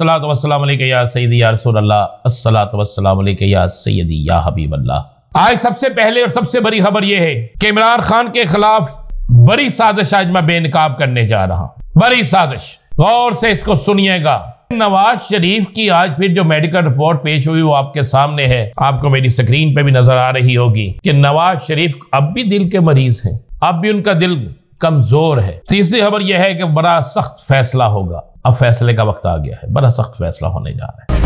सलात वसलाम या सैदी या रसोल्ला असलात वसलाम या सैदी या हबीब अल्लाह आज सबसे पहले और सबसे बड़ी खबर यह है कि इमरान खान के खिलाफ बड़ी साजिश आज मैं बेनकाब करने जा रहा हूं बड़ी साजिश गौर से इसको सुनिएगा नवाज शरीफ की आज फिर जो मेडिकल रिपोर्ट पेश हुई वो आपके सामने है आपको मेरी स्क्रीन पे भी नजर आ रही होगी कि नवाज शरीफ अब भी दिल के मरीज हैं अब भी उनका दिल कमजोर है तीसरी खबर यह है कि बड़ा सख्त फैसला होगा अब फैसले का वक्त आ गया है बड़ा सख्त फैसला होने जा रहा है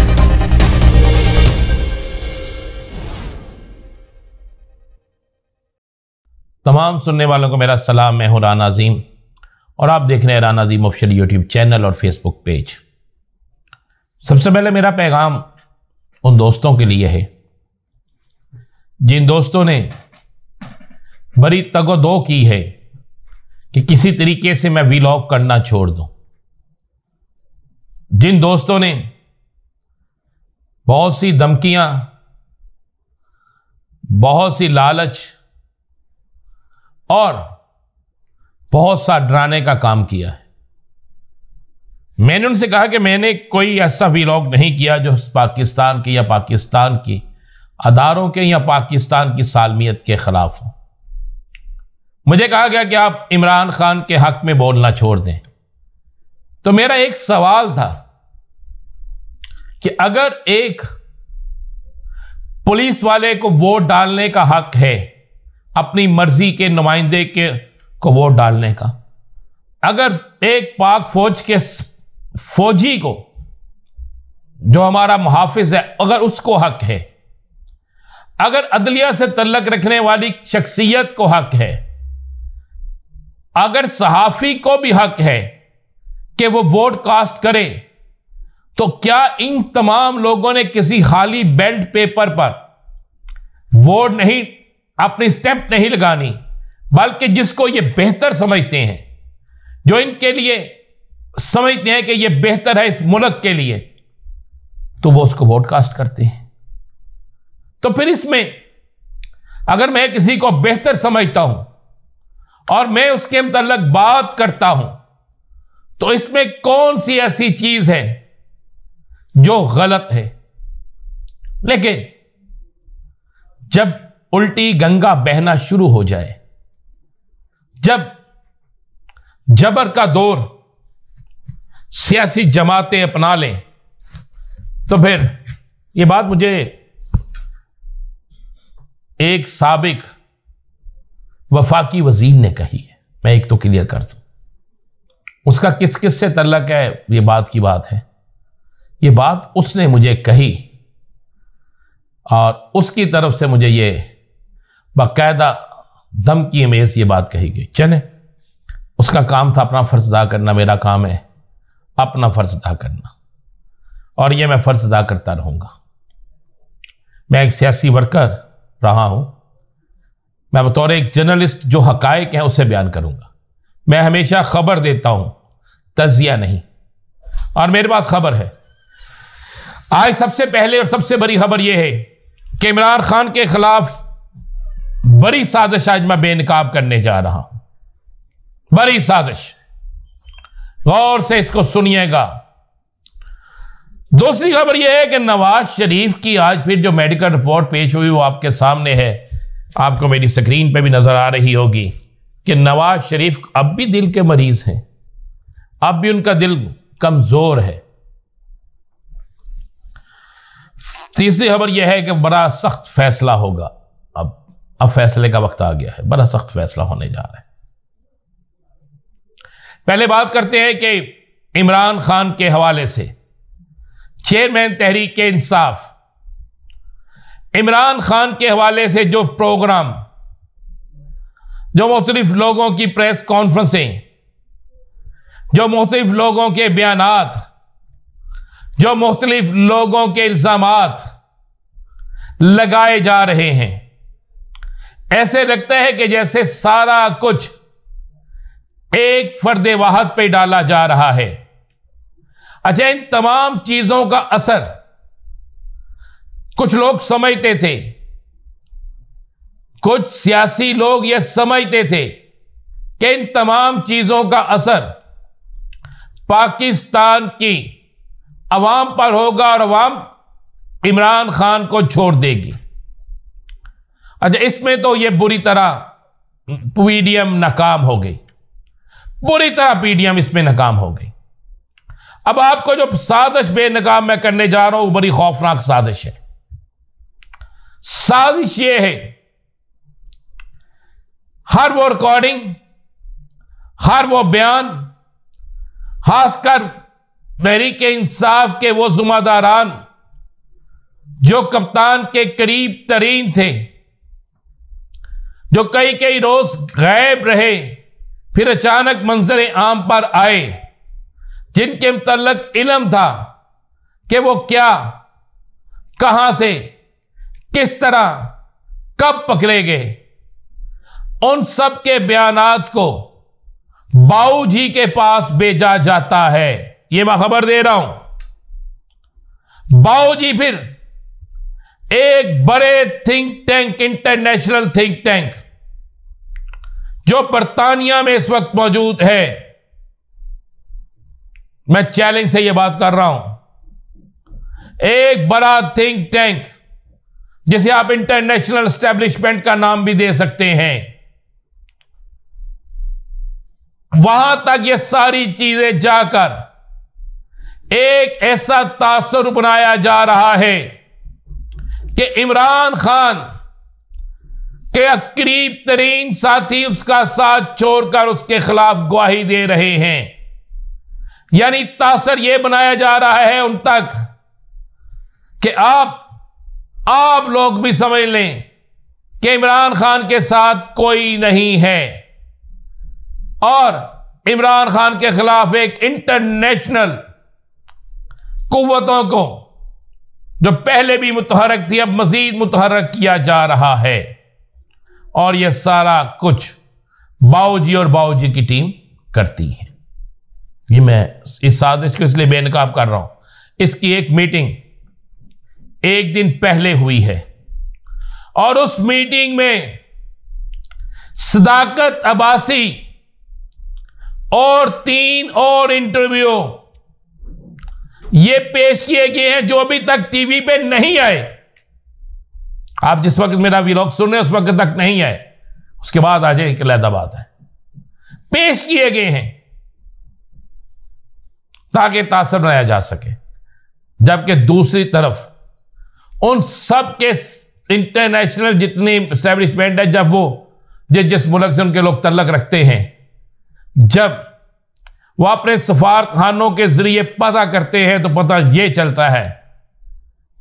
तमाम सुनने वालों को मेरा सलाम मैं हूं राना अजीम और आप देख रहे हैं Rana Azeem official YouTube channel और फेसबुक पेज सबसे पहले मेरा पैगाम उन दोस्तों के लिए है जिन दोस्तों ने बड़ी तगो दो की है कि किसी तरीके से मैं वीलॉग करना छोड़ दूं जिन दोस्तों ने बहुत सी धमकियां बहुत सी लालच और बहुत सा डराने का काम किया है मैंने उनसे कहा कि मैंने कोई ऐसा वीलॉग नहीं किया जो पाकिस्तान के या पाकिस्तान की अदारों के या पाकिस्तान की सालमियत के ख़िलाफ़ हो मुझे कहा गया कि आप इमरान खान के हक में बोलना छोड़ दें तो मेरा एक सवाल था कि अगर एक पुलिस वाले को वोट डालने का हक है अपनी मर्जी के नुमाइंदे के को वोट डालने का अगर एक पाक फौज के फौजी को जो हमारा मुहाफ़ है अगर उसको हक है अगर अदलिया से तल्लक रखने वाली शख्सियत को हक है अगर सहाफ़ी को भी हक है कि वो वोट कास्ट करे तो क्या इन तमाम लोगों ने किसी खाली बेल्ट पेपर पर वोट नहीं अपनी स्टेप नहीं लगानी बल्कि जिसको ये बेहतर समझते हैं जो इनके लिए समझते हैं कि ये बेहतर है इस मुल्क के लिए तो वो उसको वोट कास्ट करते हैं तो फिर इसमें अगर मैं किसी को बेहतर समझता हूं और मैं उसके मतलब बात करता हूं तो इसमें कौन सी ऐसी चीज है जो गलत है लेकिन जब उल्टी गंगा बहना शुरू हो जाए जब जबर का दौर सियासी जमातें अपना लें तो फिर ये बात मुझे एक सबक वफाकी वजीर ने कही है मैं एक तो क्लियर कर दू उसका किस किस से तल्लक है ये बात की बात है ये बात उसने मुझे कही और उसकी तरफ से मुझे ये बाकायदा धमकी अमेज ये बात कही गई चले उसका काम था अपना फ़र्ज अदा करना मेरा काम है अपना फ़र्ज अदा करना और ये मैं फ़र्ज अदा करता रहूँगा मैं एक सियासी वर्कर रहा हूँ मैं बतौर एक जर्नलिस्ट जो हकायक है उसे बयान करूंगा मैं हमेशा खबर देता हूं तजिया नहीं और मेरे पास खबर है आज सबसे पहले और सबसे बड़ी खबर यह है कि इमरान खान के खिलाफ बड़ी साजिश आज मैं बेनकाब करने जा रहा हूं बड़ी साजिश गौर से इसको सुनिएगा दूसरी खबर यह है कि नवाज शरीफ की आज फिर जो मेडिकल रिपोर्ट पेश हुई वो आपके सामने है आपको मेरी स्क्रीन पे भी नज़र आ रही होगी कि नवाज शरीफ अब भी दिल के मरीज़ हैं अब भी उनका दिल कमज़ोर है तीसरी खबर यह है कि बड़ा सख्त फैसला होगा अब अब फैसले का वक्त आ गया है बड़ा सख्त फैसला होने जा रहा है पहले बात करते हैं कि इमरान खान के हवाले से चेयरमैन तहरीक के इंसाफ इमरान खान के हवाले से जो प्रोग्राम जो मुख्तलिफ लोगों की प्रेस कॉन्फ्रेंसें जो मुख्तलिफ लोगों के बयान जो मुख्तलिफ लोगों के इल्ज़ाम लगाए जा रहे हैं ऐसे लगता है कि जैसे सारा कुछ एक फर्द वाहत पर डाला जा रहा है अच्छा इन तमाम चीज़ों का असर कुछ लोग समझते थे कुछ सियासी लोग यह समझते थे कि इन तमाम चीज़ों का असर पाकिस्तान की अवाम पर होगा और अवाम इमरान खान को छोड़ देगी अच्छा इसमें तो यह बुरी तरह पीडीएम नाकाम हो गई बुरी तरह पीडीएम इसमें नाकाम हो गई अब आपको जो साजिश बेनकाम मैं करने जा रहा हूं बड़ी खौफनाक साजिश है साजिश ये है हर वो रिकॉर्डिंग हर वो बयान खासकर तहरीक इंसाफ के वो जुम्मेदारान जो कप्तान के करीब तरीन थे जो कई कई रोज गायब रहे फिर अचानक मंजर आम पर आए जिनके मुतल इलम था कि वो क्या कहां से किस तरह कब पकड़े गए उन सब के बयानात को बाऊ जी के पास भेजा जाता है यह मैं खबर दे रहा हूं बाऊ जी फिर एक बड़े think tank international think tank जो बरतानिया में इस वक्त मौजूद है मैं चैलेंज से यह बात कर रहा हूं एक बड़ा थिंक टैंक जिसे आप इंटरनेशनल स्टैब्लिशमेंट का नाम भी दे सकते हैं वहां तक ये सारी चीजें जाकर एक ऐसा तासर बनाया जा रहा है कि इमरान खान के करीब तरीन साथी उसका साथ छोड़कर उसके खिलाफ गवाही दे रहे हैं यानी तासर यह बनाया जा रहा है उन तक कि आप आप लोग भी समझ लें कि इमरान खान के साथ कोई नहीं है और इमरान खान के खिलाफ एक इंटरनेशनल कुतों को जो पहले भी मुतहरक थी अब मजीद मुतहरक किया जा रहा है और यह सारा कुछ बाऊजी और बाऊजी की टीम करती है ये मैं इस साजिश को इसलिए बेनकाब कर रहा हूं इसकी एक मीटिंग एक दिन पहले हुई है और उस मीटिंग में सदाकत अबासी और तीन और इंटरव्यू ये पेश किए गए हैं जो अभी तक टीवी पे नहीं आए आप जिस वक्त मेरा विलोक सुन रहे उस वक्त तक नहीं आए उसके बाद आ जाए अलहदा बात है पेश किए गए हैं ताकि तासर बनाया जा सके जबकि दूसरी तरफ उन सब के इंटरनेशनल जितने स्टैब्लिशमेंट है जब वो जिस जिस मुल्क से उनके लोग तलक रखते हैं जब वो अपने सफारत खानों के ज़रिए पता करते हैं तो पता ये चलता है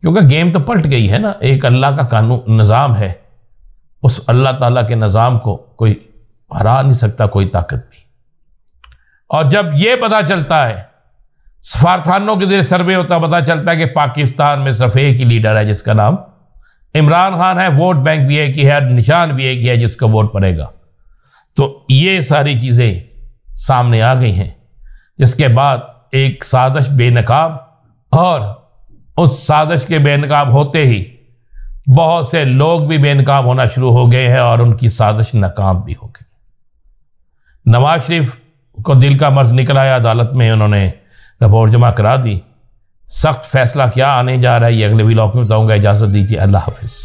क्योंकि गेम तो पलट गई है ना एक अल्लाह का कानून निज़ाम है उस अल्लाह ताला के निज़ाम को कोई हरा नहीं सकता कोई ताकत भी और जब ये पता चलता है सफारथानों के जरिए सर्वे होता पता चलता है कि पाकिस्तान में सिर्फ एक ही लीडर है जिसका नाम इमरान खान है वोट बैंक भी एक ही है निशान भी एक ही है जिसको वोट पड़ेगा तो ये सारी चीज़ें सामने आ गई हैं जिसके बाद एक साजिश बेनकाब और उस साजिश के बेनकाब होते ही बहुत से लोग भी बेनकाब होना शुरू हो गए हैं और उनकी साजिश नाकाम भी हो गई नवाज शरीफ को दिल का मर्ज निकलाया अदालत में उन्होंने रिपोर्ट जमा करा दी सख्त फैसला क्या आने जा रहा है ये अगले ब्लॉग में बताऊँगा इजाज़त दीजिए अल्लाह हाफिज़